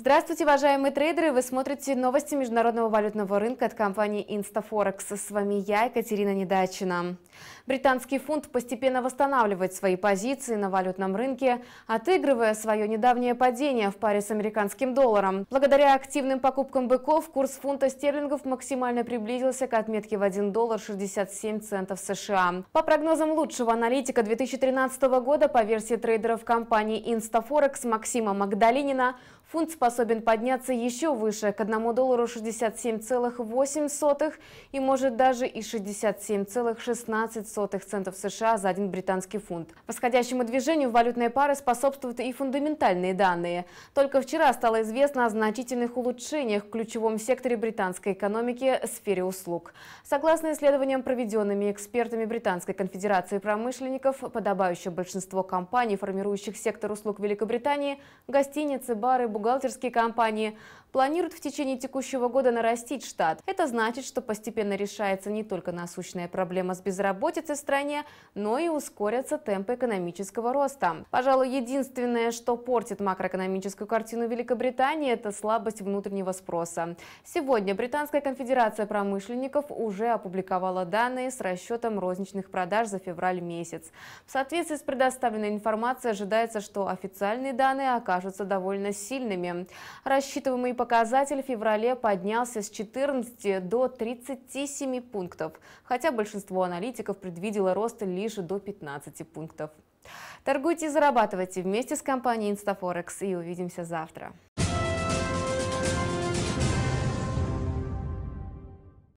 Здравствуйте, уважаемые трейдеры! Вы смотрите новости международного валютного рынка от компании InstaForex. С вами я, Екатерина Недачина. Британский фунт постепенно восстанавливает свои позиции на валютном рынке, отыгрывая свое недавнее падение в паре с американским долларом. Благодаря активным покупкам быков курс фунта стерлингов максимально приблизился к отметке в 1 доллар 67 центов США. По прогнозам лучшего аналитика 2013 года по версии трейдеров компании InstaForex Максима Магдалинина, фунт способен способен подняться еще выше, к 1 доллару 67,8 и может даже и 67,16 центов США за один британский фунт. Восходящему движению валютной пары способствуют и фундаментальные данные. Только вчера стало известно о значительных улучшениях в ключевом секторе британской экономики – сфере услуг. Согласно исследованиям, проведенными экспертами Британской конфедерации промышленников, подобающее большинство компаний, формирующих сектор услуг Великобритании, гостиницы, бары, бухгалтерские дочерские компании планируют в течение текущего года нарастить штат. Это значит, что постепенно решается не только насущная проблема с безработицей в стране, но и ускорятся темпы экономического роста. Пожалуй, единственное, что портит макроэкономическую картину Великобритании, это слабость внутреннего спроса. Сегодня Британская конфедерация промышленников уже опубликовала данные с расчетом розничных продаж за февраль месяц. В соответствии с предоставленной информацией ожидается, что официальные данные окажутся довольно сильными. Рассчитываемые показатель в феврале поднялся с 14 до 37 пунктов, хотя большинство аналитиков предвидело рост лишь до 15 пунктов. Торгуйте и зарабатывайте вместе с компанией Instaforex и увидимся завтра.